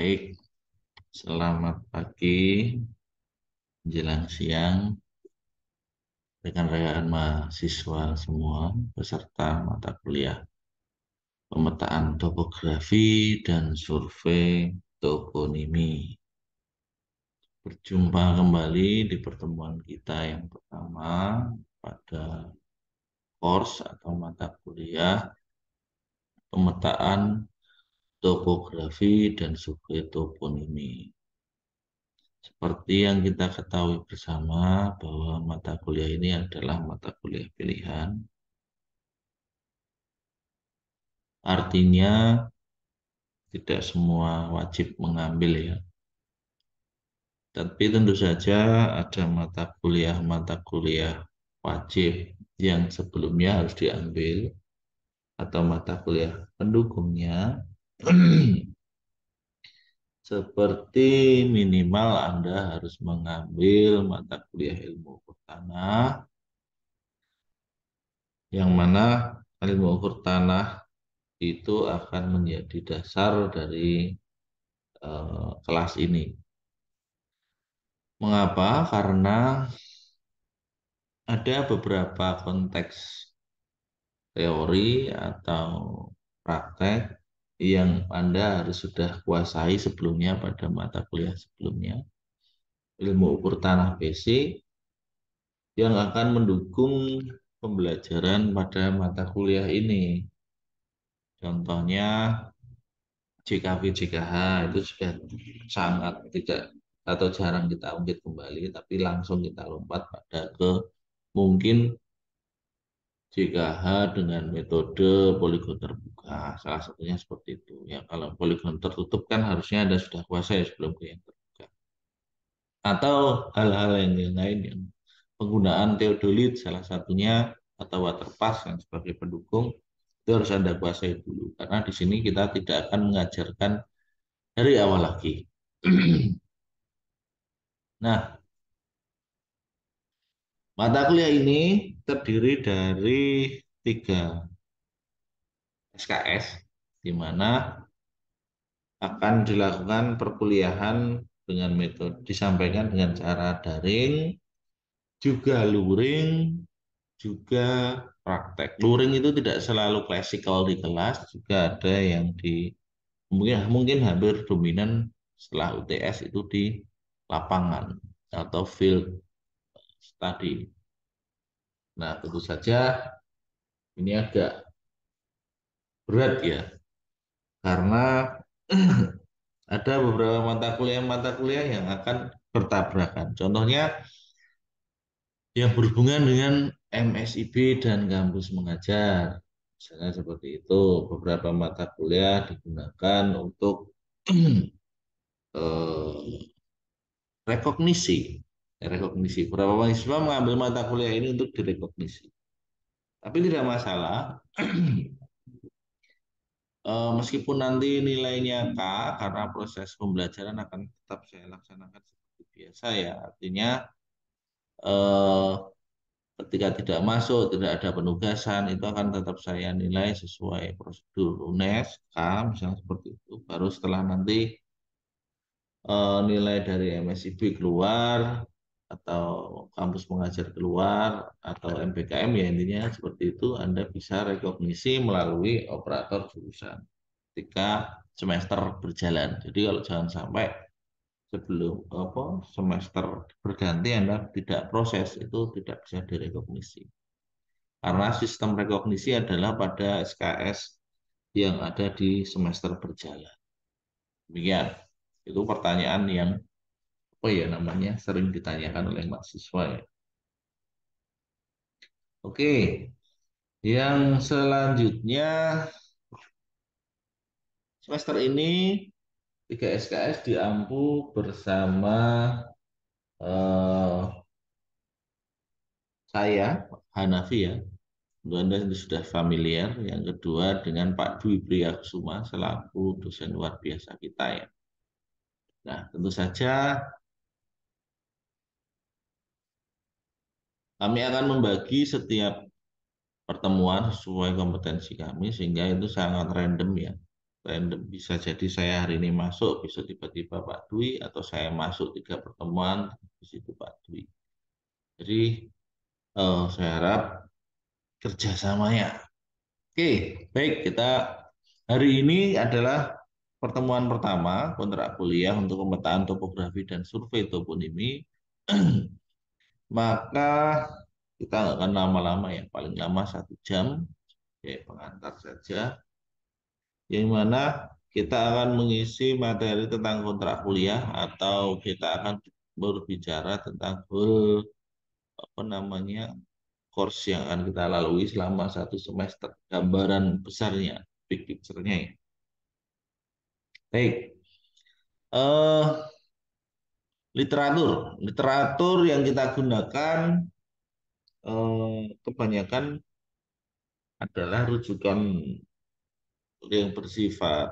Baik, selamat pagi, jelang siang, rekan-rekan mahasiswa semua, peserta mata kuliah pemetaan topografi dan survei toponimi. Berjumpa kembali di pertemuan kita yang pertama pada course atau mata kuliah pemetaan topografi dan suku toponimi. Seperti yang kita ketahui bersama bahwa mata kuliah ini adalah mata kuliah pilihan. Artinya tidak semua wajib mengambil ya. Tapi tentu saja ada mata kuliah-mata kuliah wajib yang sebelumnya harus diambil atau mata kuliah pendukungnya Seperti minimal Anda harus mengambil mata kuliah ilmu ukur tanah, yang mana ilmu ukur tanah itu akan menjadi dasar dari eh, kelas ini. Mengapa? Karena ada beberapa konteks teori atau praktek yang Anda harus sudah kuasai sebelumnya pada mata kuliah sebelumnya. Ilmu ukur tanah PC yang akan mendukung pembelajaran pada mata kuliah ini. Contohnya JKV JKH itu sudah sangat tidak atau jarang kita ungkit kembali tapi langsung kita lompat pada ke mungkin JKH dengan metode poligon terbuka. Salah satunya seperti itu. Ya, kalau poligon tertutup kan harusnya Anda sudah kuasai sebelum ke yang terbuka. Atau hal-hal yang lain yang penggunaan teodolit salah satunya atau waterpass yang sebagai pendukung itu harus Anda kuasai dulu karena di sini kita tidak akan mengajarkan dari awal lagi. nah, Mata kuliah ini terdiri dari tiga SKS, di mana akan dilakukan perkuliahan dengan metode disampaikan dengan cara daring, juga luring, juga praktek. Luring itu tidak selalu klasikal di kelas, juga ada yang di mungkin mungkin hampir dominan setelah UTS itu di lapangan atau field tadi. Nah, tentu saja ini agak berat ya, karena ada beberapa mata kuliah-mata kuliah yang akan bertabrakan. Contohnya yang berhubungan dengan MSIB dan kampus mengajar. Misalnya seperti itu, beberapa mata kuliah digunakan untuk eh, rekognisi rekognisi. Beberapa mahasiswa mengambil mata kuliah ini untuk direkognisi. Tapi tidak masalah, eh, meskipun nanti nilainya K, karena proses pembelajaran akan tetap saya laksanakan seperti biasa ya. Artinya e, ketika tidak masuk, tidak ada penugasan, itu akan tetap saya nilai sesuai prosedur UNES, K, misalnya seperti itu. Baru setelah nanti eh, nilai dari MSIB keluar atau kampus mengajar keluar atau MPKM ya intinya seperti itu Anda bisa rekognisi melalui operator jurusan ketika semester berjalan. Jadi kalau jangan sampai sebelum apa semester berganti Anda tidak proses itu tidak bisa direkognisi. Karena sistem rekognisi adalah pada SKS yang ada di semester berjalan. Demikian. Itu pertanyaan yang apa oh ya namanya sering ditanyakan oleh mahasiswa ya. Oke, yang selanjutnya semester ini 3 SKS diampu bersama eh, saya Hanafi ya. Anda sudah familiar. Yang kedua dengan Pak Dwi Priyaksuma selaku dosen luar biasa kita ya. Nah, tentu saja Kami akan membagi setiap pertemuan sesuai kompetensi kami sehingga itu sangat random ya. Random bisa jadi saya hari ini masuk, bisa tiba-tiba Pak Dwi atau saya masuk tiga pertemuan di situ Pak Dwi. Jadi eh, saya harap kerjasamanya. Oke, baik kita hari ini adalah pertemuan pertama kontrak kuliah untuk pemetaan topografi dan survei toponimi maka kita nggak akan lama-lama ya paling lama satu jam ya pengantar saja yang mana kita akan mengisi materi tentang kontrak kuliah atau kita akan berbicara tentang apa namanya course yang akan kita lalui selama satu semester gambaran besarnya big picture-nya ya baik uh, literatur. Literatur yang kita gunakan eh, kebanyakan adalah rujukan yang bersifat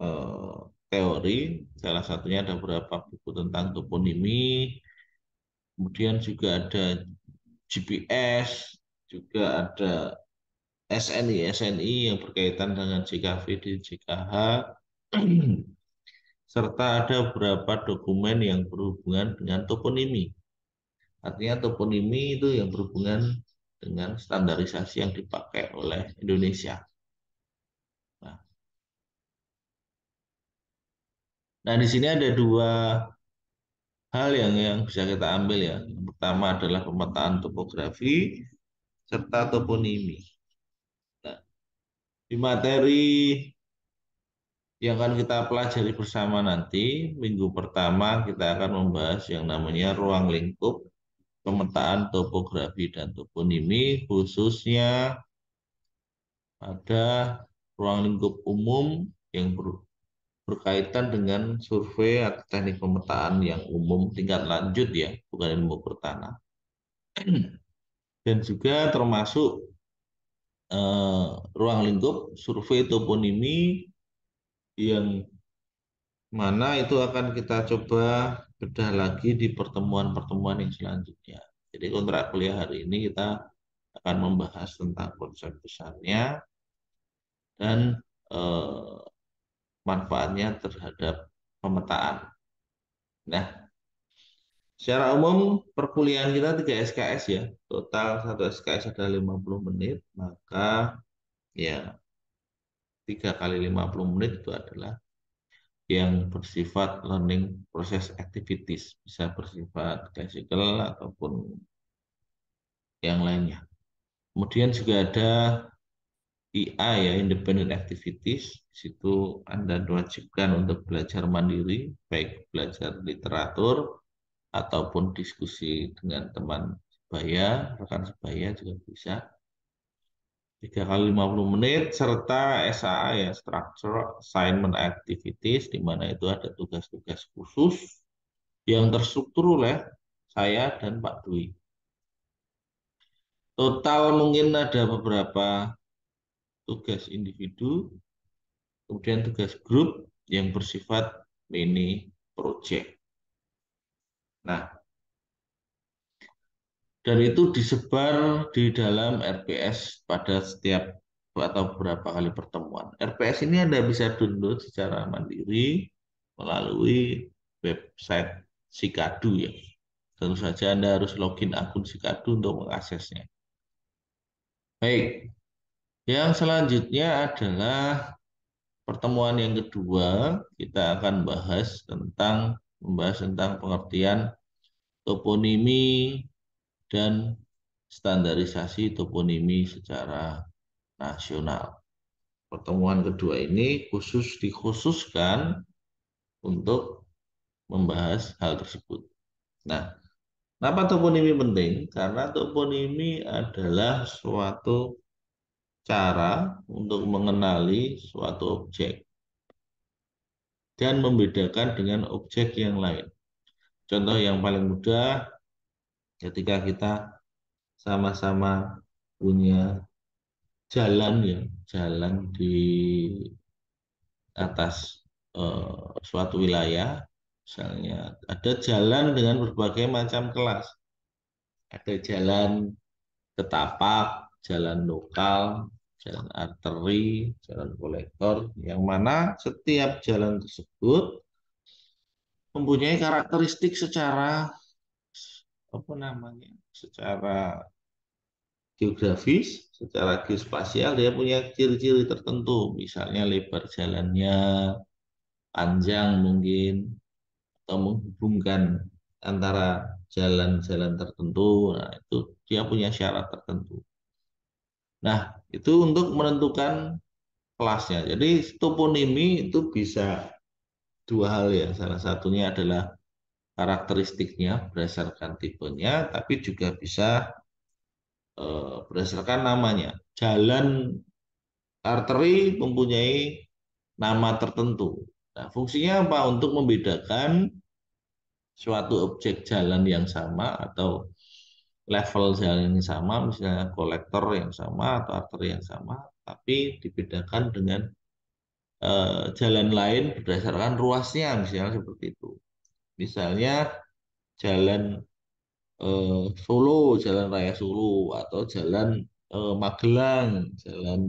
eh, teori. Salah satunya ada beberapa buku tentang toponimi. Kemudian juga ada GPS, juga ada SNI, SNI yang berkaitan dengan JKV di JKH serta ada beberapa dokumen yang berhubungan dengan toponimi. Artinya toponimi itu yang berhubungan dengan standarisasi yang dipakai oleh Indonesia. Nah, nah di sini ada dua hal yang yang bisa kita ambil ya. Yang pertama adalah pemetaan topografi serta toponimi. Nah, di materi yang akan kita pelajari bersama nanti minggu pertama kita akan membahas yang namanya ruang lingkup pemetaan topografi dan toponimi khususnya ada ruang lingkup umum yang ber, berkaitan dengan survei atau teknik pemetaan yang umum tingkat lanjut ya bukan ilmu pertanah dan juga termasuk eh, ruang lingkup survei toponimi yang mana itu akan kita coba bedah lagi di pertemuan-pertemuan yang selanjutnya. Jadi kontrak kuliah hari ini kita akan membahas tentang konsep besarnya dan eh, manfaatnya terhadap pemetaan. Nah, secara umum perkuliahan kita 3 SKS ya. Total satu SKS ada 50 menit, maka ya 3 kali 50 menit itu adalah yang bersifat learning process activities, bisa bersifat classical ataupun yang lainnya. Kemudian juga ada e IA ya, independent activities, di situ Anda diwajibkan untuk belajar mandiri, baik belajar literatur ataupun diskusi dengan teman sebaya, rekan sebaya juga bisa tiga kali 50 menit serta SAA ya structure assignment activities di mana itu ada tugas-tugas khusus yang terstruktur oleh saya dan Pak Dwi. Total mungkin ada beberapa tugas individu, kemudian tugas grup yang bersifat mini project. Nah, dan itu disebar di dalam RPS pada setiap atau beberapa kali pertemuan. RPS ini Anda bisa download secara mandiri melalui website Sikadu ya. Tentu saja Anda harus login akun Sikadu untuk mengaksesnya. Baik. Yang selanjutnya adalah pertemuan yang kedua, kita akan bahas tentang membahas tentang pengertian toponimi dan standarisasi toponimi secara nasional. Pertemuan kedua ini khusus dikhususkan untuk membahas hal tersebut. Nah, kenapa toponimi penting? Karena toponimi adalah suatu cara untuk mengenali suatu objek dan membedakan dengan objek yang lain. Contoh yang paling mudah ketika kita sama-sama punya jalan ya jalan di atas uh, suatu wilayah misalnya ada jalan dengan berbagai macam kelas ada jalan ketapak jalan lokal jalan arteri jalan kolektor yang mana setiap jalan tersebut mempunyai karakteristik secara apa namanya secara geografis, secara geospasial dia punya ciri-ciri tertentu, misalnya lebar jalannya, panjang mungkin, atau menghubungkan antara jalan-jalan tertentu. Nah, itu dia punya syarat tertentu. Nah, itu untuk menentukan kelasnya. Jadi toponimi itu bisa dua hal ya. Salah satunya adalah karakteristiknya berdasarkan tipenya, tapi juga bisa eh, berdasarkan namanya. Jalan arteri mempunyai nama tertentu. Nah, fungsinya apa? Untuk membedakan suatu objek jalan yang sama atau level jalan yang sama, misalnya kolektor yang sama atau arteri yang sama, tapi dibedakan dengan eh, jalan lain berdasarkan ruasnya, misalnya seperti itu. Misalnya jalan eh, Solo, jalan Raya Solo atau jalan eh, Magelang, jalan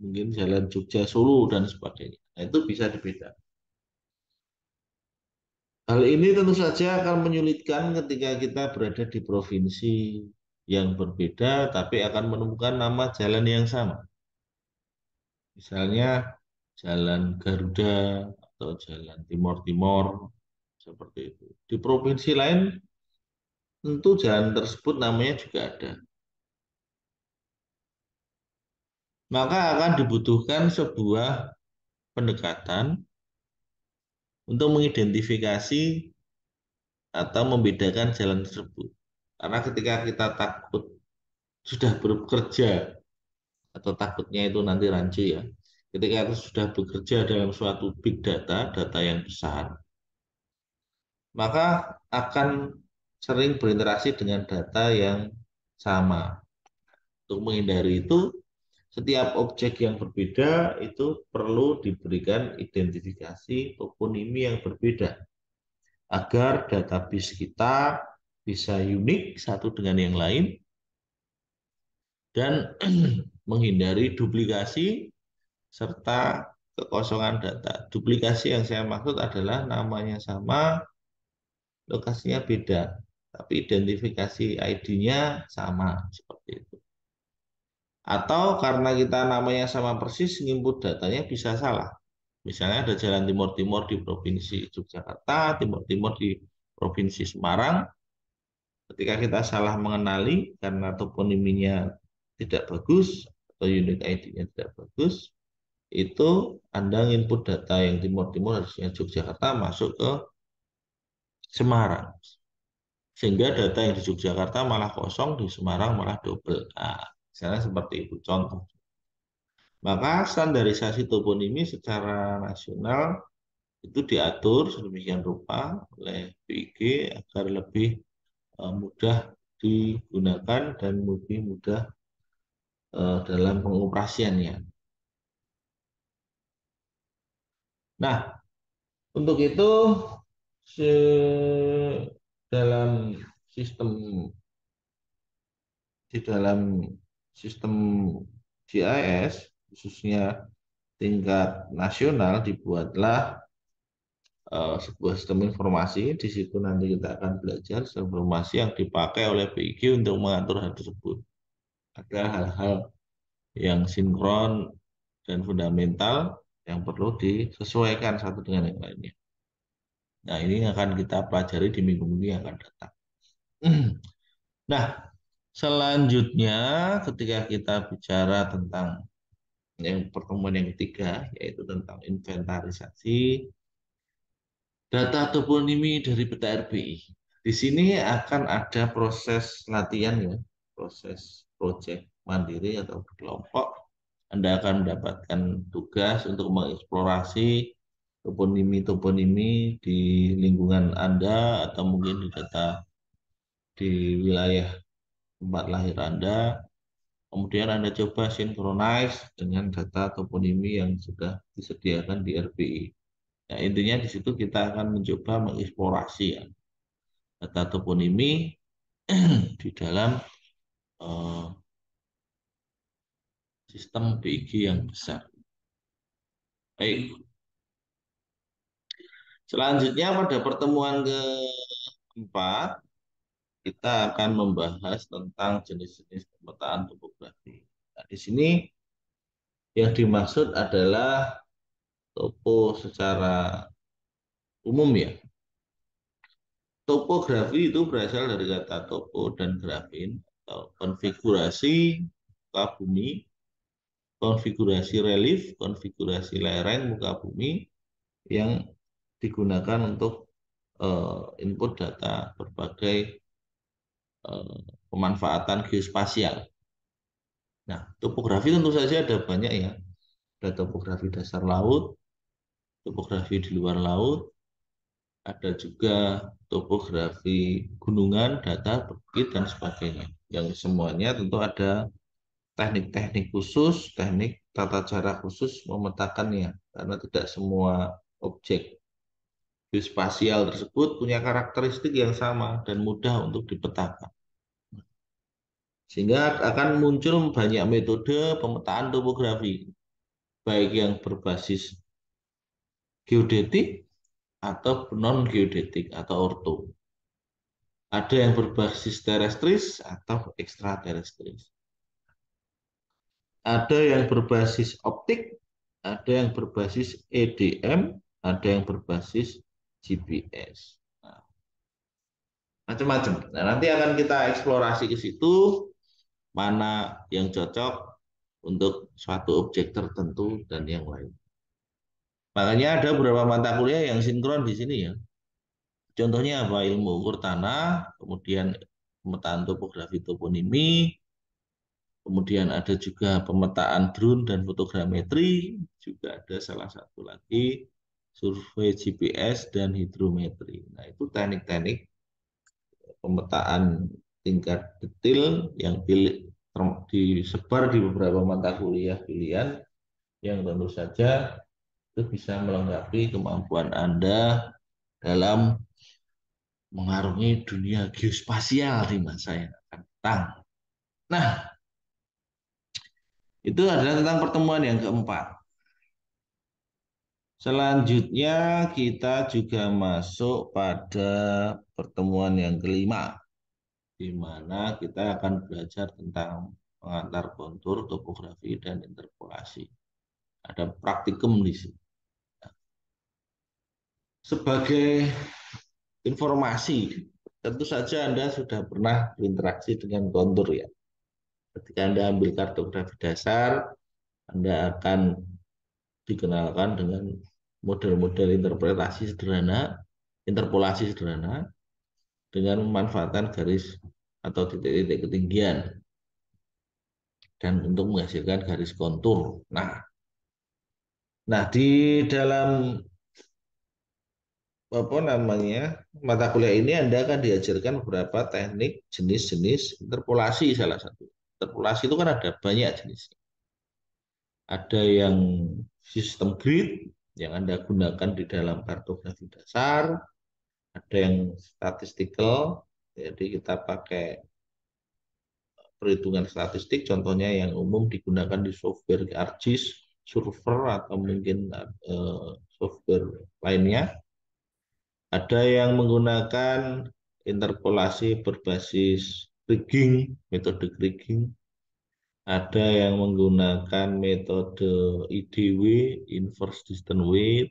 mungkin jalan Jogja Solo dan sebagainya. Nah, itu bisa dibedakan. Hal ini tentu saja akan menyulitkan ketika kita berada di provinsi yang berbeda tapi akan menemukan nama jalan yang sama. Misalnya jalan Garuda atau jalan Timur Timur seperti itu. Di provinsi lain tentu jalan tersebut namanya juga ada. Maka akan dibutuhkan sebuah pendekatan untuk mengidentifikasi atau membedakan jalan tersebut. Karena ketika kita takut sudah bekerja atau takutnya itu nanti rancu ya. Ketika kita sudah bekerja dalam suatu big data, data yang besar, maka akan sering berinteraksi dengan data yang sama. Untuk menghindari itu, setiap objek yang berbeda itu perlu diberikan identifikasi toponimi yang berbeda agar database kita bisa unik satu dengan yang lain dan menghindari duplikasi serta kekosongan data. Duplikasi yang saya maksud adalah namanya sama, lokasinya beda, tapi identifikasi ID-nya sama seperti itu. Atau karena kita namanya sama persis, input datanya bisa salah. Misalnya ada jalan timur-timur di provinsi Yogyakarta, timur-timur di provinsi Semarang. Ketika kita salah mengenali karena toponiminya tidak bagus atau unit ID-nya tidak bagus, itu Anda input data yang timur-timur harusnya Yogyakarta masuk ke Semarang. Sehingga data yang di Yogyakarta malah kosong, di Semarang malah double nah, A. Misalnya seperti itu contoh. Maka standarisasi toponimi secara nasional itu diatur sedemikian rupa oleh BIG agar lebih e, mudah digunakan dan lebih mudah e, dalam pengoperasiannya. Nah, untuk itu se dalam sistem di dalam sistem GIS khususnya tingkat nasional dibuatlah uh, sebuah sistem informasi di situ nanti kita akan belajar sistem informasi yang dipakai oleh PIQ untuk mengatur hal tersebut ada hal-hal yang sinkron dan fundamental yang perlu disesuaikan satu dengan yang lainnya. Nah, ini akan kita pelajari di minggu-minggu yang akan datang. Nah, selanjutnya ketika kita bicara tentang yang pertemuan yang ketiga yaitu tentang inventarisasi data toponimi dari peta RBI. Di sini akan ada proses latihan ya, proses proyek mandiri atau kelompok. Anda akan mendapatkan tugas untuk mengeksplorasi toponimi-toponimi di lingkungan Anda atau mungkin di data di wilayah tempat lahir Anda. Kemudian Anda coba sinkronize dengan data toponimi yang sudah disediakan di RPI. Ya, nah, intinya di situ kita akan mencoba mengeksplorasi ya, data toponimi di dalam uh, sistem PIG yang besar. Baik, Selanjutnya pada pertemuan keempat kita akan membahas tentang jenis-jenis pemetaan topografi. Nah, di sini yang dimaksud adalah topo secara umum ya. Topografi itu berasal dari kata topo dan grafin atau konfigurasi muka bumi, konfigurasi relief, konfigurasi lereng muka bumi yang digunakan untuk uh, input data berbagai uh, pemanfaatan geospasial. Nah, topografi tentu saja ada banyak ya. Ada topografi dasar laut, topografi di luar laut, ada juga topografi gunungan, data, bukit, dan sebagainya. Yang semuanya tentu ada teknik-teknik khusus, teknik tata cara khusus memetakannya, karena tidak semua objek geospasial tersebut punya karakteristik yang sama dan mudah untuk dipetakan. Sehingga akan muncul banyak metode pemetaan topografi, baik yang berbasis geodetik atau non geodetik atau orto. Ada yang berbasis terestris atau ekstraterestris. Ada yang berbasis optik, ada yang berbasis EDM, ada yang berbasis GPS. Nah. macam-macam. Nah, nanti akan kita eksplorasi ke situ mana yang cocok untuk suatu objek tertentu dan yang lain. Makanya ada beberapa mata kuliah yang sinkron di sini ya. Contohnya apa? Ilmu ukur tanah, kemudian pemetaan topografi toponimi, kemudian ada juga pemetaan drone dan fotogrametri, juga ada salah satu lagi survei GPS dan hidrometri. Nah, itu teknik-teknik pemetaan tingkat detail yang pilih disebar di beberapa mata kuliah pilihan yang tentu saja itu bisa melengkapi kemampuan Anda dalam mengarungi dunia geospasial di masa yang akan datang. Nah, itu adalah tentang pertemuan yang keempat. Selanjutnya kita juga masuk pada pertemuan yang kelima, di mana kita akan belajar tentang pengantar kontur, topografi, dan interpolasi. Ada praktikum di sini. Sebagai informasi, tentu saja Anda sudah pernah berinteraksi dengan kontur ya. Ketika Anda ambil kartografi dasar, Anda akan dikenalkan dengan model-model interpretasi sederhana, interpolasi sederhana dengan memanfaatkan garis atau titik-titik ketinggian dan untuk menghasilkan garis kontur. Nah, nah di dalam apa namanya mata kuliah ini Anda akan diajarkan beberapa teknik jenis-jenis interpolasi salah satu. Interpolasi itu kan ada banyak jenis. Ada yang sistem grid, yang Anda gunakan di dalam kartografi dasar, ada yang statistical, jadi kita pakai perhitungan statistik, contohnya yang umum digunakan di software ArcGIS, server atau mungkin eh, software lainnya. Ada yang menggunakan interpolasi berbasis rigging, metode rigging ada yang menggunakan metode IDW inverse distance weight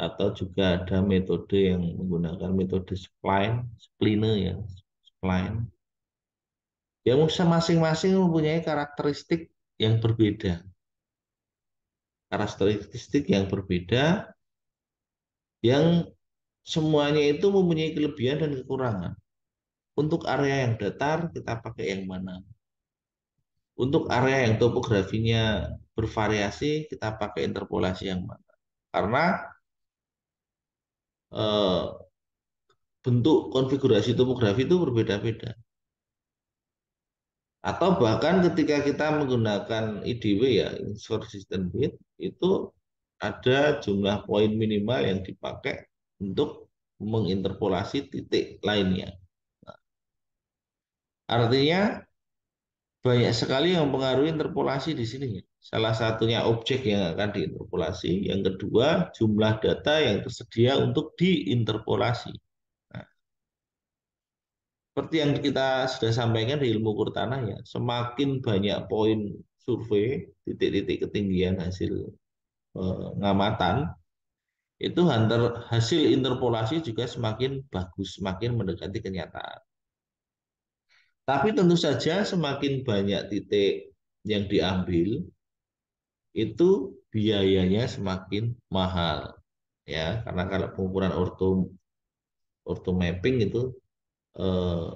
atau juga ada metode yang menggunakan metode spline spline ya spline yang masing-masing mempunyai karakteristik yang berbeda karakteristik yang berbeda yang semuanya itu mempunyai kelebihan dan kekurangan untuk area yang datar kita pakai yang mana untuk area yang topografinya bervariasi, kita pakai interpolasi yang mana? Karena e, bentuk konfigurasi topografi itu berbeda-beda. Atau bahkan ketika kita menggunakan IDW ya, insert System Width, itu ada jumlah poin minimal yang dipakai untuk menginterpolasi titik lainnya. Nah, artinya banyak sekali yang mempengaruhi interpolasi di sini. Salah satunya objek yang akan diinterpolasi, yang kedua jumlah data yang tersedia untuk diinterpolasi. Nah, seperti yang kita sudah sampaikan di ilmu ukur tanah ya, semakin banyak poin survei titik-titik ketinggian hasil pengamatan eh, itu hasil interpolasi juga semakin bagus, semakin mendekati kenyataan. Tapi tentu saja semakin banyak titik yang diambil itu biayanya semakin mahal ya karena kalau pengukuran orto orto mapping itu eh,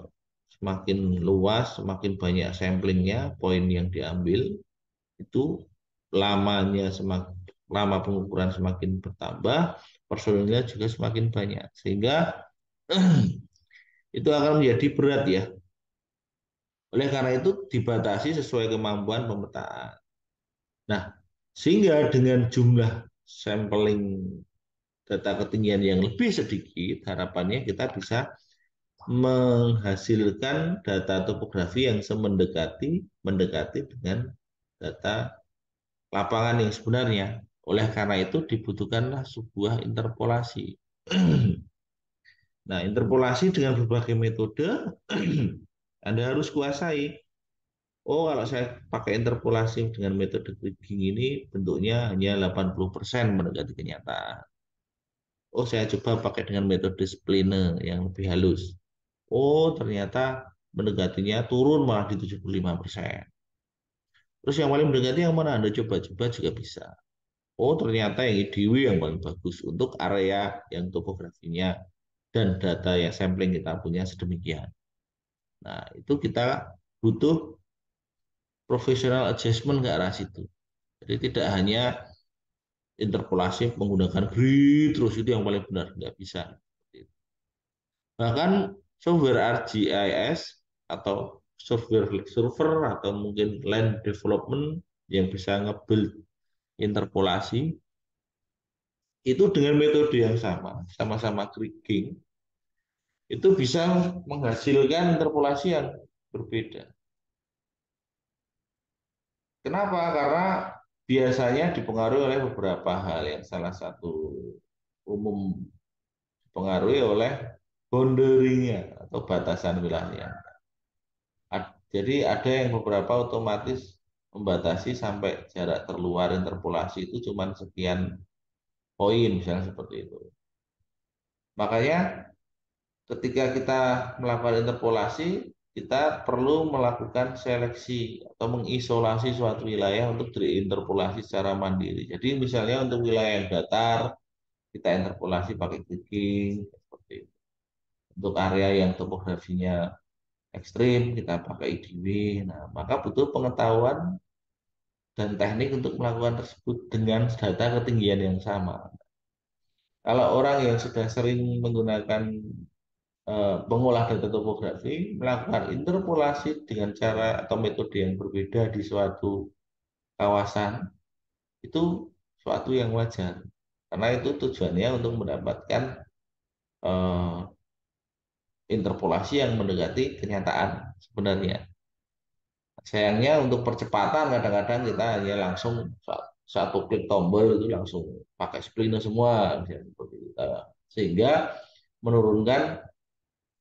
semakin luas, semakin banyak samplingnya, poin yang diambil itu lamanya semakin lama pengukuran semakin bertambah, personilnya juga semakin banyak sehingga itu akan menjadi berat ya oleh karena itu dibatasi sesuai kemampuan pemetaan. Nah, sehingga dengan jumlah sampling data ketinggian yang lebih sedikit, harapannya kita bisa menghasilkan data topografi yang semendekati mendekati dengan data lapangan yang sebenarnya. Oleh karena itu dibutuhkanlah sebuah interpolasi. nah, interpolasi dengan berbagai metode Anda harus kuasai. Oh, kalau saya pakai interpolasi dengan metode kriging ini bentuknya hanya 80% mendekati kenyataan. Oh, saya coba pakai dengan metode spline yang lebih halus. Oh, ternyata mendekatinya turun malah di 75%. Terus yang paling mendekati yang mana? Anda coba-coba juga bisa. Oh, ternyata yang IDW yang paling bagus untuk area yang topografinya dan data yang sampling kita punya sedemikian. Nah, itu kita butuh professional adjustment ke arah situ. Jadi tidak hanya interpolasi menggunakan grid terus itu yang paling benar nggak bisa. Bahkan software ArcGIS atau software server atau mungkin land development yang bisa nge-build interpolasi itu dengan metode yang sama, sama-sama -sama itu bisa menghasilkan interpolasi yang berbeda. Kenapa? Karena biasanya dipengaruhi oleh beberapa hal yang salah satu umum dipengaruhi oleh boundary-nya atau batasan wilayahnya. Jadi ada yang beberapa otomatis membatasi sampai jarak terluar interpolasi itu cuma sekian poin misalnya seperti itu. Makanya ketika kita melakukan interpolasi, kita perlu melakukan seleksi atau mengisolasi suatu wilayah untuk diinterpolasi secara mandiri. Jadi misalnya untuk wilayah yang datar, kita interpolasi pakai clicking, seperti itu. Untuk area yang topografinya ekstrim, kita pakai IDW. Nah, maka butuh pengetahuan dan teknik untuk melakukan tersebut dengan data ketinggian yang sama. Kalau orang yang sudah sering menggunakan pengolah eh, data topografi melakukan interpolasi dengan cara atau metode yang berbeda di suatu kawasan itu suatu yang wajar karena itu tujuannya untuk mendapatkan eh, interpolasi yang mendekati kenyataan sebenarnya sayangnya untuk percepatan kadang-kadang kita hanya langsung satu klik tombol itu langsung pakai splinter semua sehingga menurunkan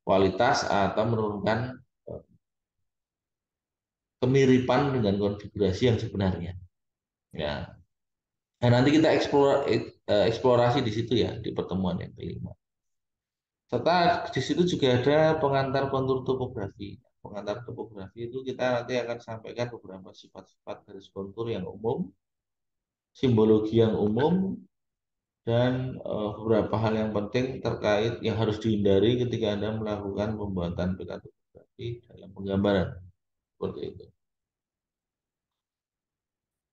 kualitas atau menurunkan eh, kemiripan dengan konfigurasi yang sebenarnya. Ya. Nah, nanti kita eh, eksplorasi di situ ya di pertemuan yang kelima. Serta di situ juga ada pengantar kontur topografi. Pengantar topografi itu kita nanti akan sampaikan beberapa sifat-sifat garis kontur yang umum, simbologi yang umum, dan eh, beberapa hal yang penting terkait yang harus dihindari ketika Anda melakukan pembuatan piktografi dalam penggambaran. Seperti itu.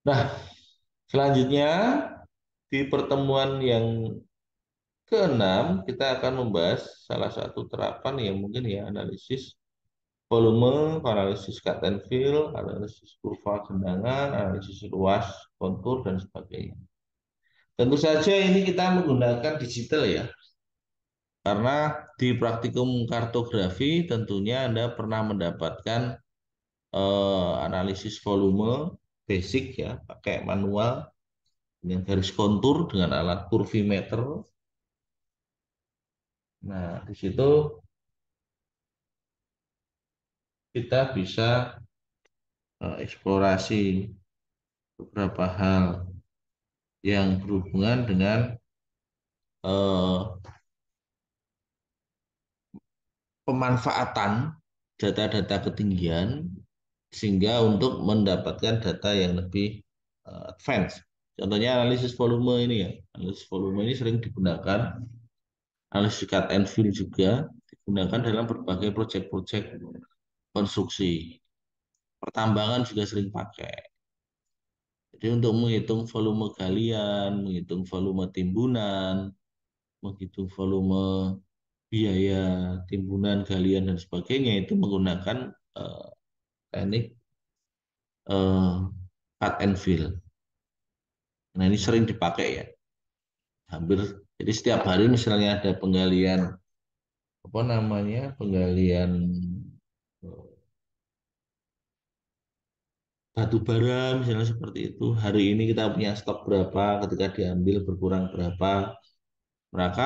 Nah, selanjutnya di pertemuan yang keenam kita akan membahas salah satu terapan yang mungkin ya analisis volume, analisis cut and fill, analisis kurva gendangan, analisis luas, kontur dan sebagainya. Tentu saja ini kita menggunakan digital ya. Karena di praktikum kartografi tentunya Anda pernah mendapatkan eh, analisis volume basic ya, pakai manual dengan garis kontur dengan alat kurvimeter. Nah, di situ kita bisa eh, eksplorasi beberapa hal yang berhubungan dengan eh, pemanfaatan data-data ketinggian sehingga untuk mendapatkan data yang lebih eh, advance. Contohnya analisis volume ini ya. Analisis volume ini sering digunakan analisis cut and fill juga digunakan dalam berbagai proyek-proyek konstruksi. Pertambangan juga sering pakai. Jadi untuk menghitung volume galian, menghitung volume timbunan, menghitung volume biaya timbunan galian dan sebagainya itu menggunakan uh, teknik uh, cut and fill. Nah ini sering dipakai ya, hampir. Jadi setiap hari misalnya ada penggalian apa namanya penggalian eh, batu bara misalnya seperti itu hari ini kita punya stok berapa ketika diambil berkurang berapa maka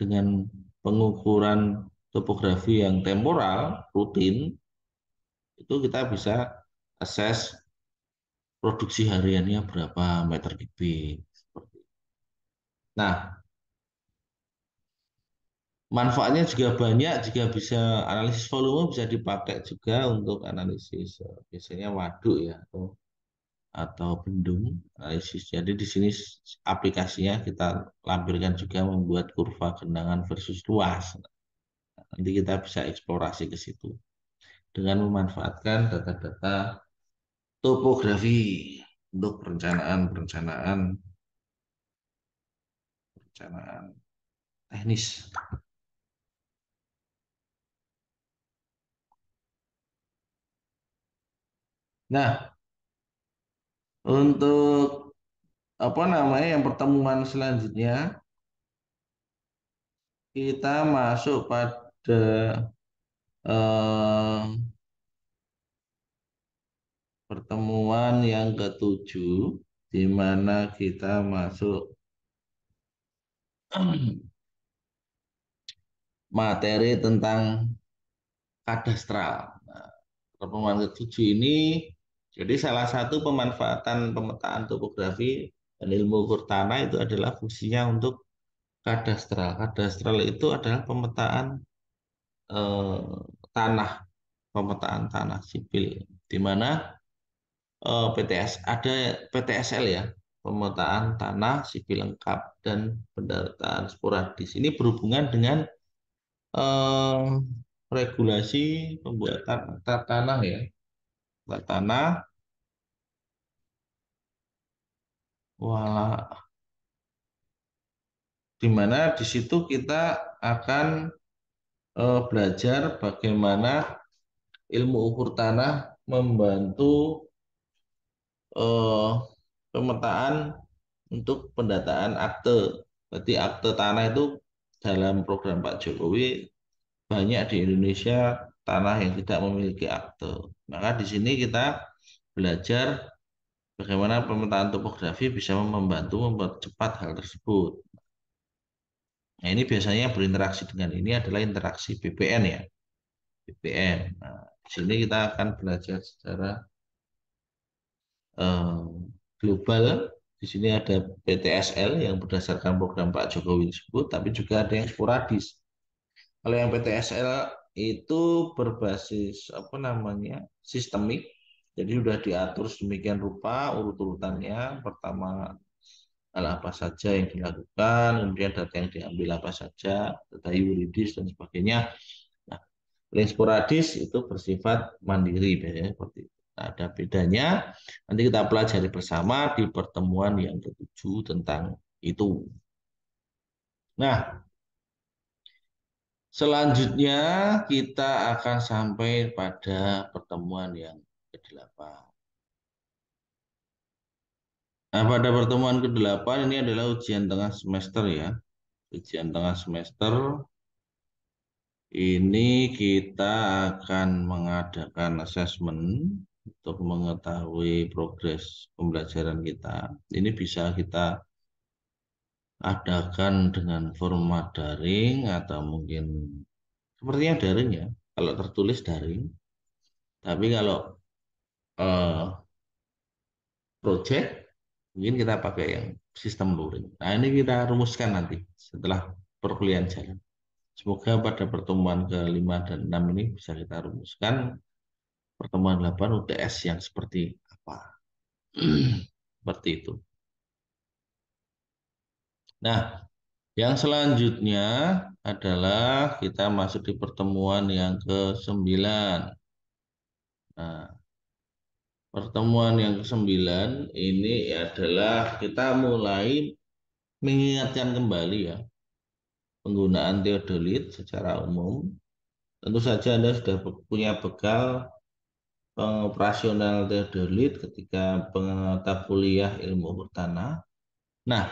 dengan pengukuran topografi yang temporal rutin itu kita bisa assess produksi hariannya berapa meter kubik. Nah, manfaatnya juga banyak jika bisa analisis volume bisa dipakai juga untuk analisis eh, biasanya waduk ya atau atau bendung analisis. Jadi di sini aplikasinya kita lampirkan juga membuat kurva genangan versus luas. Nanti kita bisa eksplorasi ke situ dengan memanfaatkan data-data topografi untuk perencanaan-perencanaan perencanaan teknis. Nah, untuk apa namanya yang pertemuan selanjutnya kita masuk pada eh, pertemuan yang ketujuh di mana kita masuk materi tentang kadastral. Nah, pertemuan ketujuh ini jadi salah satu pemanfaatan pemetaan topografi dan ilmu ukur tanah itu adalah fungsinya untuk kadastral. Kadastral itu adalah pemetaan eh, tanah, pemetaan tanah sipil, di mana eh, PTS ada PTSL ya, pemetaan tanah sipil lengkap dan pendataan sporadis. Ini berhubungan dengan eh, regulasi pembuatan tanah ya batana wala mana di situ kita akan eh, belajar bagaimana ilmu ukur tanah membantu eh, pemetaan untuk pendataan akte. Berarti akte tanah itu dalam program Pak Jokowi banyak di Indonesia tanah yang tidak memiliki akte. Maka di sini kita belajar bagaimana pemetaan topografi bisa membantu mempercepat hal tersebut. Nah, ini biasanya berinteraksi dengan ini adalah interaksi BPN ya. BPN. Nah, di sini kita akan belajar secara eh, global. Di sini ada PTSL yang berdasarkan program Pak Jokowi tersebut, tapi juga ada yang sporadis. Kalau yang PTSL itu berbasis apa namanya sistemik jadi sudah diatur sedemikian rupa urut-urutannya pertama hal apa saja yang dilakukan kemudian data yang diambil apa saja data yuridis dan sebagainya nah, link sporadis itu bersifat mandiri ya, seperti itu. Nah, ada bedanya nanti kita pelajari bersama di pertemuan yang ketujuh tentang itu nah Selanjutnya kita akan sampai pada pertemuan yang ke-8. Nah, pada pertemuan ke-8 ini adalah ujian tengah semester ya. Ujian tengah semester ini kita akan mengadakan assessment untuk mengetahui progres pembelajaran kita. Ini bisa kita adakan dengan format daring atau mungkin sepertinya daring ya kalau tertulis daring tapi kalau uh, project mungkin kita pakai yang sistem luring nah ini kita rumuskan nanti setelah perkuliahan jalan semoga pada pertemuan ke-5 dan 6 ini bisa kita rumuskan pertemuan 8 UTS yang seperti apa seperti itu Nah, yang selanjutnya adalah kita masuk di pertemuan yang ke-9. Nah, pertemuan yang ke-9 ini adalah kita mulai mengingatkan kembali ya penggunaan teodolit secara umum. Tentu saja Anda sudah punya bekal pengoperasional teodolit ketika pengetahuan kuliah ilmu pertanah. Nah,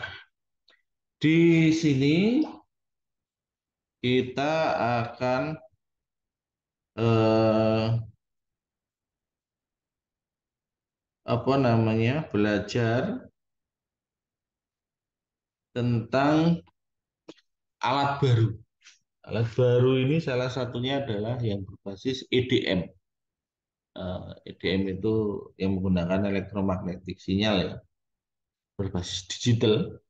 di sini kita akan eh, apa namanya belajar tentang alat baru. Alat baru ini salah satunya adalah yang berbasis EDM. EDM eh, e itu yang menggunakan elektromagnetik sinyal ya, berbasis digital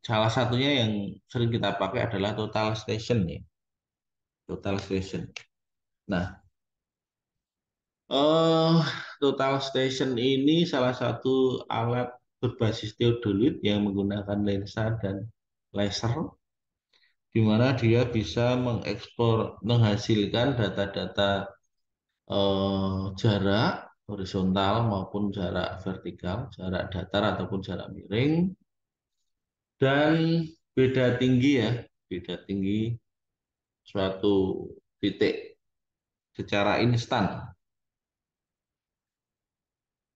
salah satunya yang sering kita pakai adalah total station ya. Total station. Nah, eh, total station ini salah satu alat berbasis teodolit yang menggunakan lensa dan laser di mana dia bisa mengekspor menghasilkan data-data eh, jarak horizontal maupun jarak vertikal, jarak datar ataupun jarak miring dan beda tinggi ya beda tinggi suatu titik secara instan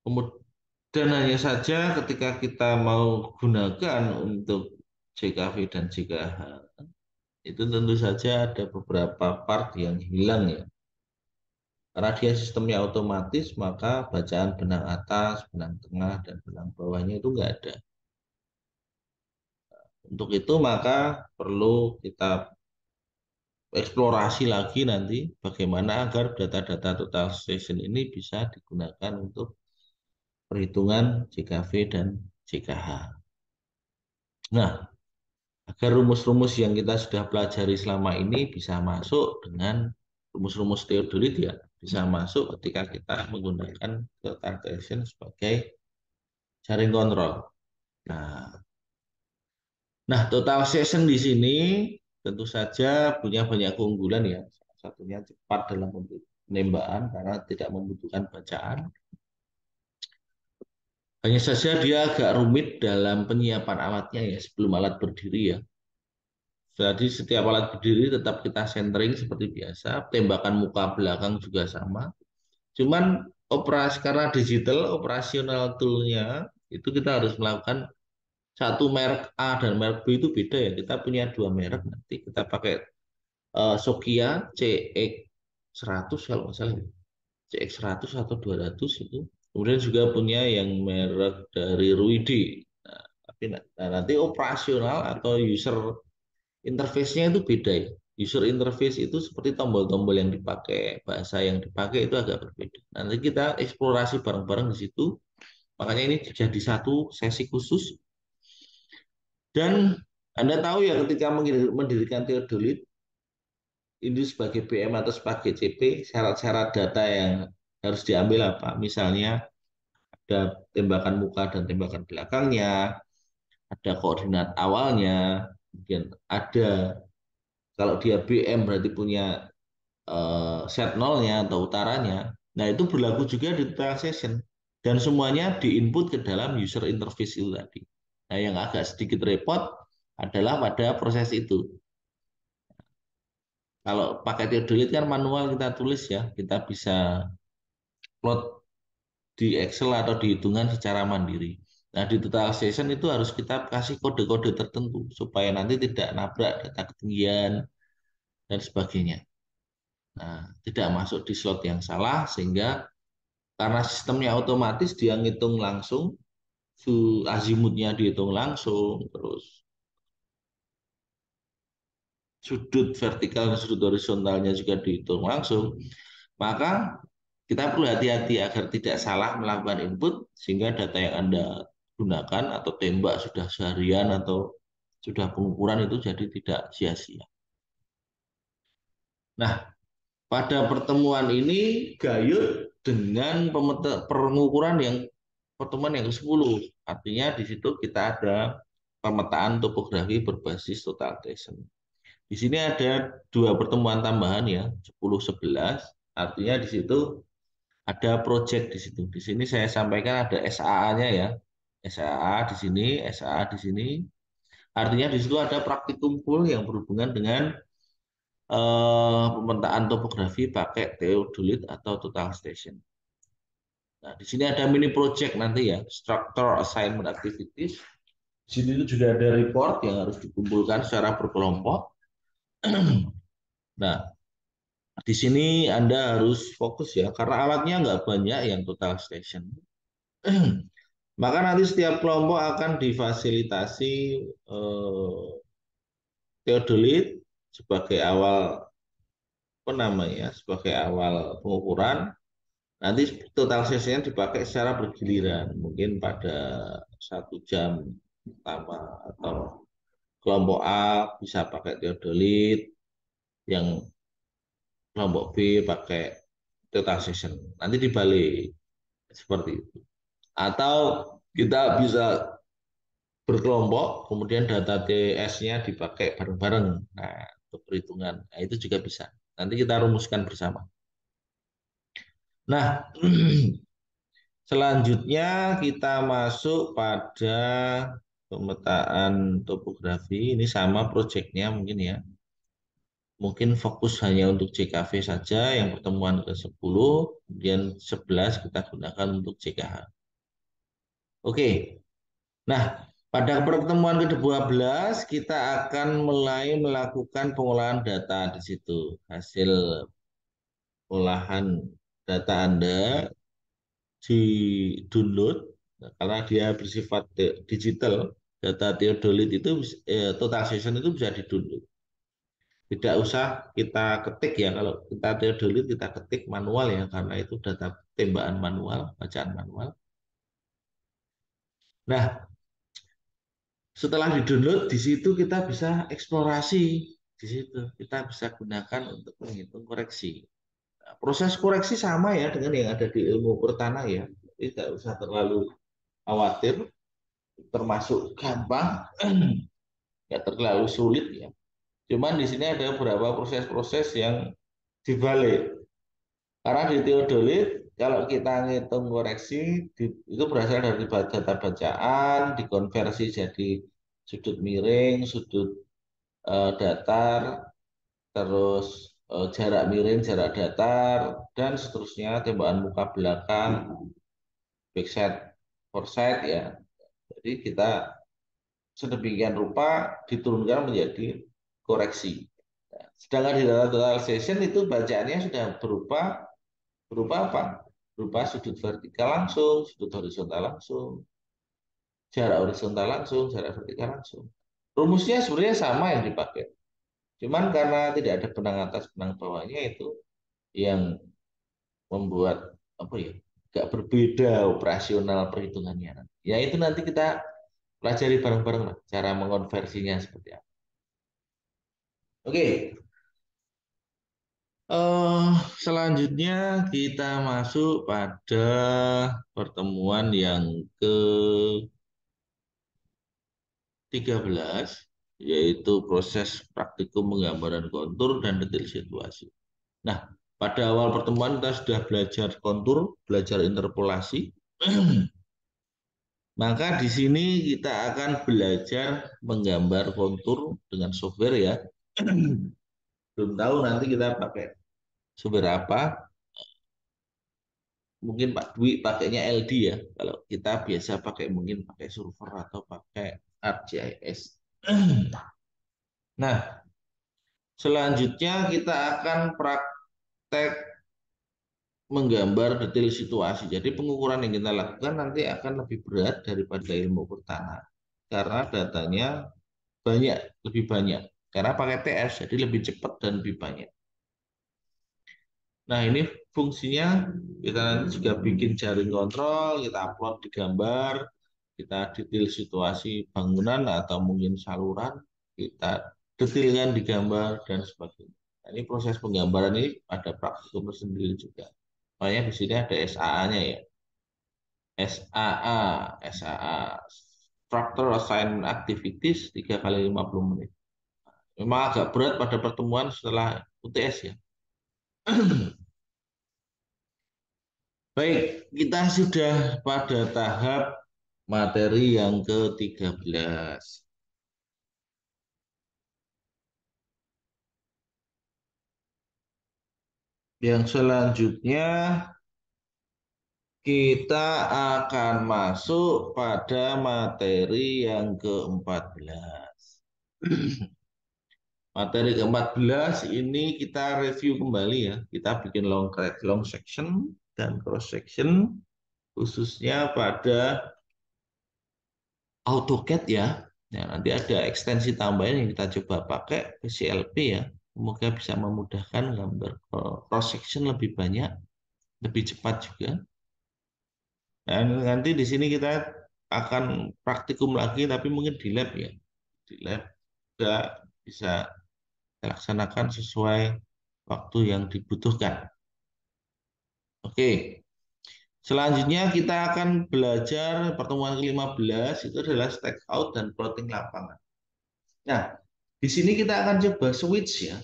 kemudian hanya saja ketika kita mau gunakan untuk JKV dan JKH itu tentu saja ada beberapa part yang hilang ya karena dia sistemnya otomatis maka bacaan benang atas benang tengah dan benang bawahnya itu enggak ada untuk itu maka perlu kita eksplorasi lagi nanti bagaimana agar data-data total station ini bisa digunakan untuk perhitungan JKV dan JKH. Nah, agar rumus-rumus yang kita sudah pelajari selama ini bisa masuk dengan rumus-rumus teodolit ya, bisa masuk ketika kita menggunakan total station sebagai jaring kontrol. Nah, Nah, total season di sini tentu saja punya banyak keunggulan ya. Salah satunya cepat dalam penembakan karena tidak membutuhkan bacaan. Hanya saja dia agak rumit dalam penyiapan alatnya ya sebelum alat berdiri ya. Jadi setiap alat berdiri tetap kita centering seperti biasa, tembakan muka belakang juga sama. Cuman operasi karena digital operasional toolnya itu kita harus melakukan satu merek A dan merek B itu beda ya. Kita punya dua merek nanti kita pakai uh, eh, Sokia CX100 kalau nggak salah. Ya. CX100 atau 200 itu. Kemudian juga punya yang merek dari Ruidi. Nah, tapi nah, nanti operasional atau user interface-nya itu beda ya. User interface itu seperti tombol-tombol yang dipakai, bahasa yang dipakai itu agak berbeda. Nanti kita eksplorasi bareng-bareng di situ. Makanya ini jadi satu sesi khusus dan Anda tahu ya ketika mendirikan Theodolit, ini sebagai BM atau sebagai CP, syarat-syarat data yang harus diambil apa? Misalnya ada tembakan muka dan tembakan belakangnya, ada koordinat awalnya, kemudian ada kalau dia BM berarti punya eh, set nolnya atau utaranya. Nah itu berlaku juga di total session dan semuanya diinput ke dalam user interface itu tadi. Nah, yang agak sedikit repot adalah pada proses itu. Kalau pakai delete kan manual kita tulis ya, kita bisa plot di Excel atau dihitungan secara mandiri. Nah, di total session itu harus kita kasih kode-kode tertentu supaya nanti tidak nabrak data ketinggian dan sebagainya. Nah, tidak masuk di slot yang salah sehingga karena sistemnya otomatis dia ngitung langsung su azimutnya dihitung langsung terus sudut vertikal dan sudut horizontalnya juga dihitung langsung maka kita perlu hati-hati agar tidak salah melakukan input sehingga data yang Anda gunakan atau tembak sudah seharian atau sudah pengukuran itu jadi tidak sia-sia. Nah, pada pertemuan ini Gayut dengan pengukuran yang pertemuan yang ke-10. Artinya di situ kita ada pemetaan topografi berbasis total tension. Di sini ada dua pertemuan tambahan ya, 10 11. Artinya di situ ada project di situ. Di sini saya sampaikan ada SAA-nya ya. SAA di sini, SAA di sini. Artinya di situ ada praktikum full yang berhubungan dengan eh, pemetaan topografi pakai teodulit atau total station. Nah, di sini ada mini project nanti ya, structure assignment activities. Di sini itu juga ada report yang harus dikumpulkan secara berkelompok. nah, di sini Anda harus fokus ya, karena alatnya nggak banyak yang total station. Maka nanti setiap kelompok akan difasilitasi eh, teodolit sebagai awal apa namanya sebagai awal pengukuran Nanti total sesinya dipakai secara bergiliran, mungkin pada satu jam pertama atau kelompok A bisa pakai teodolit, yang kelompok B pakai total session. Nanti dibalik seperti itu. Atau kita bisa berkelompok, kemudian data TS-nya dipakai bareng-bareng. Nah, untuk perhitungan, nah, itu juga bisa. Nanti kita rumuskan bersama. Nah, selanjutnya kita masuk pada pemetaan topografi. Ini sama proyeknya mungkin ya. Mungkin fokus hanya untuk JKV saja yang pertemuan ke-10, kemudian 11 kita gunakan untuk JKH. Oke. Nah, pada pertemuan ke-12 kita akan mulai melakukan pengolahan data di situ. Hasil olahan data Anda di-download nah, karena dia bersifat digital data teodolit itu eh, total session itu bisa di-download tidak usah kita ketik ya kalau kita teodolit kita ketik manual ya karena itu data tembakan manual bacaan manual nah setelah di-download di situ kita bisa eksplorasi di situ kita bisa gunakan untuk menghitung koreksi proses koreksi sama ya dengan yang ada di ilmu pertanah ya. Tidak usah terlalu khawatir, termasuk gampang, nggak terlalu sulit ya. Cuman di sini ada beberapa proses-proses yang dibalik. Karena di teodolit, kalau kita ngitung koreksi, itu berasal dari data bacaan, dikonversi jadi sudut miring, sudut eh, datar, terus Eh, jarak miring, jarak datar, dan seterusnya tembakan muka belakang, backside, foreside ya. Jadi kita sedemikian rupa diturunkan menjadi koreksi. Sedangkan di dalam total session itu bacaannya sudah berupa berupa apa? Berupa sudut vertikal langsung, sudut horizontal langsung, jarak horizontal langsung, jarak vertikal langsung. Rumusnya sebenarnya sama yang dipakai. Cuman karena tidak ada benang atas benang bawahnya itu yang membuat apa ya gak berbeda operasional perhitungannya. Ya itu nanti kita pelajari bareng-bareng lah cara mengonversinya seperti apa. Oke. Uh, selanjutnya kita masuk pada pertemuan yang ke 13 yaitu proses praktikum penggambaran kontur dan detail situasi. Nah, pada awal pertemuan kita sudah belajar kontur, belajar interpolasi. Maka di sini kita akan belajar menggambar kontur dengan software ya. Belum tahu nanti kita pakai software apa. Mungkin Pak Dwi pakainya LD ya. Kalau kita biasa pakai mungkin pakai server atau pakai ArcGIS. Nah, selanjutnya kita akan praktek menggambar detail situasi. Jadi pengukuran yang kita lakukan nanti akan lebih berat daripada ilmu pertama karena datanya banyak, lebih banyak. Karena pakai TS jadi lebih cepat dan lebih banyak. Nah, ini fungsinya kita nanti juga bikin jaring kontrol, kita upload di gambar, kita detail situasi bangunan atau mungkin saluran, kita detailkan di gambar dan sebagainya. Nah, ini proses penggambaran ini ada praktikum sendiri juga. Makanya di sini ada SAA-nya ya. SAA, SAA, Structure Assignment Activities 3 kali 50 menit. Memang agak berat pada pertemuan setelah UTS ya. Baik, kita sudah pada tahap materi yang ke-13. Yang selanjutnya kita akan masuk pada materi yang ke-14. materi ke-14 ini kita review kembali ya. Kita bikin long long section dan cross section khususnya pada AutoCAD ya. ya nanti ada ekstensi tambahan yang kita coba pakai PCLP ya. Semoga bisa memudahkan gambar eh, cross section lebih banyak, lebih cepat juga. Dan nanti di sini kita akan praktikum lagi tapi mungkin di lab ya. Di lab juga bisa laksanakan sesuai waktu yang dibutuhkan. Oke, Selanjutnya kita akan belajar pertemuan ke-15 itu adalah stack out dan plotting lapangan. Nah, di sini kita akan coba switch ya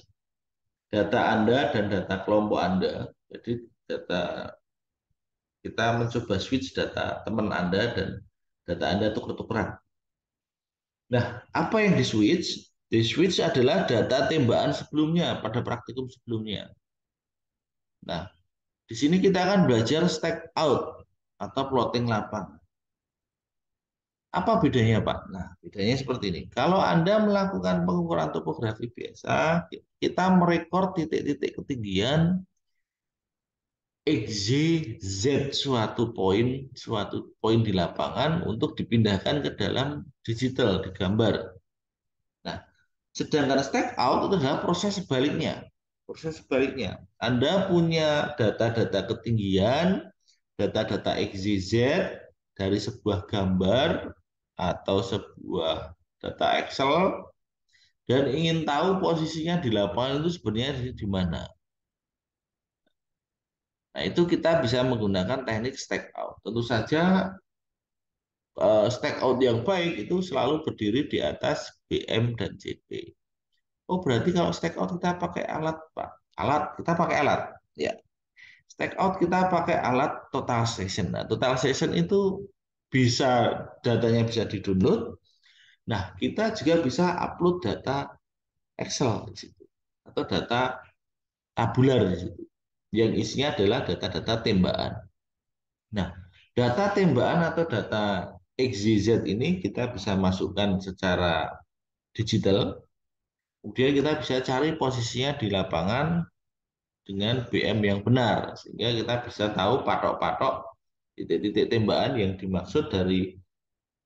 data Anda dan data kelompok Anda. Jadi data kita mencoba switch data teman Anda dan data Anda tuker-tukeran. Nah, apa yang di switch? Di switch adalah data tembakan sebelumnya pada praktikum sebelumnya. Nah, di sini kita akan belajar stack out atau plotting lapang. Apa bedanya Pak? Nah, bedanya seperti ini. Kalau Anda melakukan pengukuran topografi biasa, kita merekod titik-titik ketinggian X, Z suatu poin, suatu poin di lapangan untuk dipindahkan ke dalam digital, di gambar. Nah, sedangkan stack out adalah proses sebaliknya proses sebaliknya. Anda punya data-data ketinggian, data-data XYZ dari sebuah gambar atau sebuah data Excel dan ingin tahu posisinya di lapangan itu sebenarnya di mana. Nah, itu kita bisa menggunakan teknik stack out. Tentu saja eh, stack out yang baik itu selalu berdiri di atas BM dan CP oh berarti kalau stack out kita pakai alat pak alat kita pakai alat ya stack out kita pakai alat total session nah total session itu bisa datanya bisa di download nah kita juga bisa upload data Excel di situ atau data tabular di situ yang isinya adalah data-data tembakan. Nah, data tembakan atau data XYZ ini kita bisa masukkan secara digital Kemudian kita bisa cari posisinya di lapangan dengan BM yang benar sehingga kita bisa tahu patok-patok titik-titik tembakan yang dimaksud dari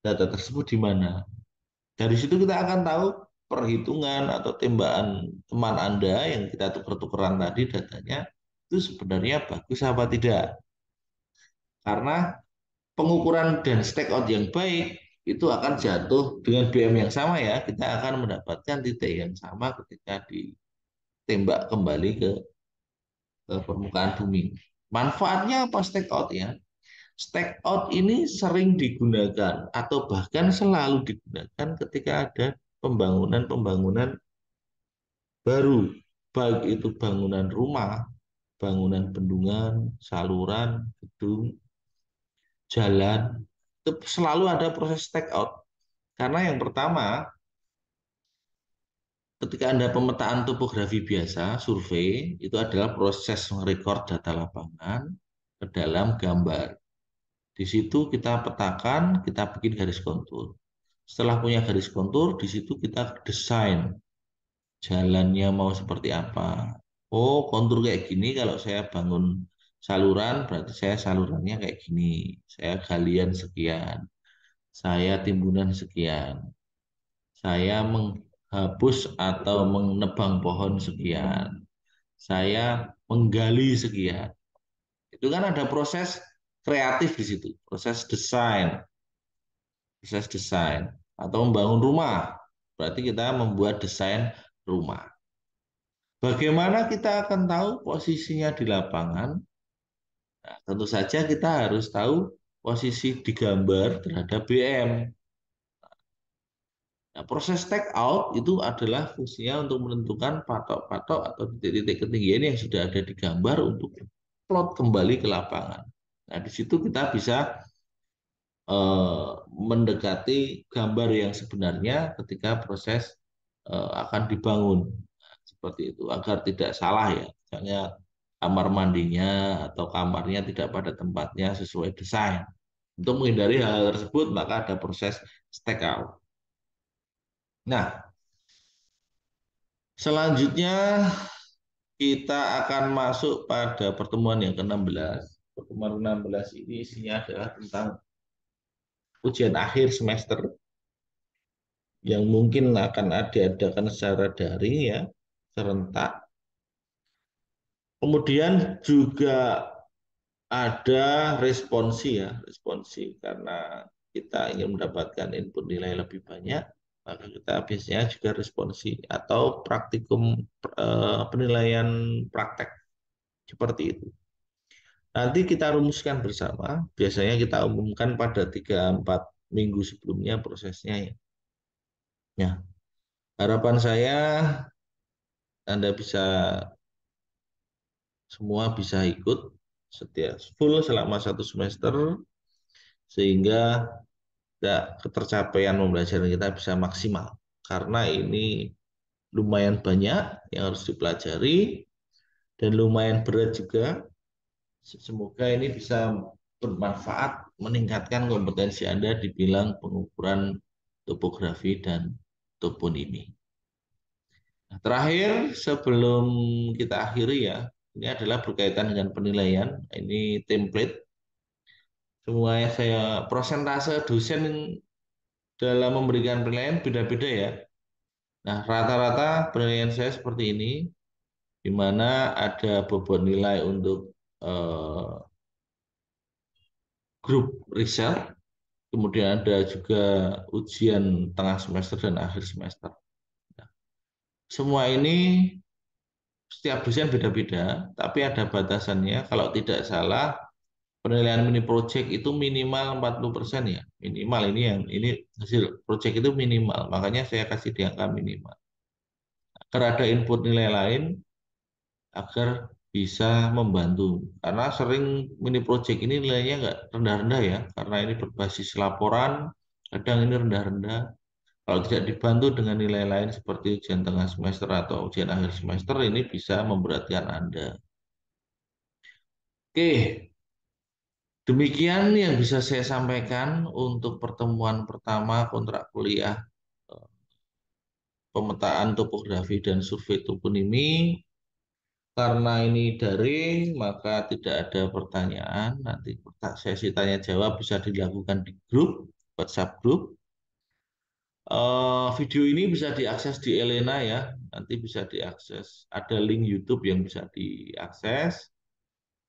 data tersebut di mana. Dari situ kita akan tahu perhitungan atau tembakan teman Anda yang kita tuker-tukeran tadi datanya itu sebenarnya bagus apa tidak. Karena pengukuran dan stakeout yang baik itu akan jatuh dengan BM yang sama ya kita akan mendapatkan titik yang sama ketika ditembak kembali ke, ke permukaan bumi manfaatnya apa stake out ya stake out ini sering digunakan atau bahkan selalu digunakan ketika ada pembangunan-pembangunan baru baik itu bangunan rumah bangunan bendungan saluran gedung jalan selalu ada proses take out. Karena yang pertama, ketika Anda pemetaan topografi biasa, survei, itu adalah proses merekod data lapangan ke dalam gambar. Di situ kita petakan, kita bikin garis kontur. Setelah punya garis kontur, di situ kita desain jalannya mau seperti apa. Oh, kontur kayak gini kalau saya bangun saluran berarti saya salurannya kayak gini saya galian sekian saya timbunan sekian saya menghapus atau menebang pohon sekian saya menggali sekian itu kan ada proses kreatif di situ proses desain proses desain atau membangun rumah berarti kita membuat desain rumah Bagaimana kita akan tahu posisinya di lapangan Nah, tentu saja kita harus tahu posisi di gambar terhadap BM. Nah, proses take out itu adalah fungsinya untuk menentukan patok-patok atau titik-titik ketinggian yang sudah ada di gambar untuk plot kembali ke lapangan. Nah, di situ kita bisa eh, mendekati gambar yang sebenarnya ketika proses eh, akan dibangun. Nah, seperti itu agar tidak salah ya. Misalnya kamar mandinya atau kamarnya tidak pada tempatnya sesuai desain. Untuk menghindari hal tersebut, maka ada proses stake out. Nah, selanjutnya kita akan masuk pada pertemuan yang ke-16. Pertemuan ke-16 ini isinya adalah tentang ujian akhir semester yang mungkin akan diadakan secara daring ya, serentak Kemudian juga ada responsi ya, responsi karena kita ingin mendapatkan input nilai lebih banyak, maka kita biasanya juga responsi atau praktikum eh, penilaian praktek seperti itu. Nanti kita rumuskan bersama, biasanya kita umumkan pada 3-4 minggu sebelumnya prosesnya ya. Ya, harapan saya Anda bisa semua bisa ikut setiap full selama satu semester sehingga tidak ketercapaian pembelajaran kita bisa maksimal karena ini lumayan banyak yang harus dipelajari dan lumayan berat juga semoga ini bisa bermanfaat meningkatkan kompetensi Anda di bilang pengukuran topografi dan toponimi. Nah, terakhir sebelum kita akhiri ya ini adalah berkaitan dengan penilaian. Ini template. Semuanya saya prosentase dosen dalam memberikan penilaian beda-beda ya. Nah, rata-rata penilaian saya seperti ini, di mana ada bobot nilai untuk uh, grup riset, kemudian ada juga ujian tengah semester dan akhir semester. Nah, semua ini setiap dosen beda-beda, tapi ada batasannya. Kalau tidak salah, penilaian mini project itu minimal 40% ya. Minimal ini yang ini hasil project itu minimal. Makanya saya kasih di angka minimal. Agar ada input nilai lain agar bisa membantu. Karena sering mini project ini nilainya enggak rendah-rendah ya, karena ini berbasis laporan, kadang ini rendah-rendah. Kalau tidak dibantu dengan nilai lain seperti ujian tengah semester atau ujian akhir semester, ini bisa memberatkan Anda. Oke, demikian yang bisa saya sampaikan untuk pertemuan pertama kontrak kuliah eh, pemetaan topografi dan survei toponimi. Karena ini daring, maka tidak ada pertanyaan. Nanti sesi tanya jawab bisa dilakukan di grup WhatsApp grup Eh, video ini bisa diakses di Elena ya, nanti bisa diakses. Ada link YouTube yang bisa diakses.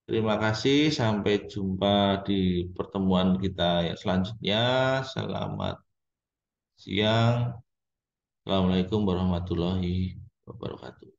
Terima kasih, sampai jumpa di pertemuan kita yang selanjutnya. Selamat siang. Assalamualaikum warahmatullahi wabarakatuh.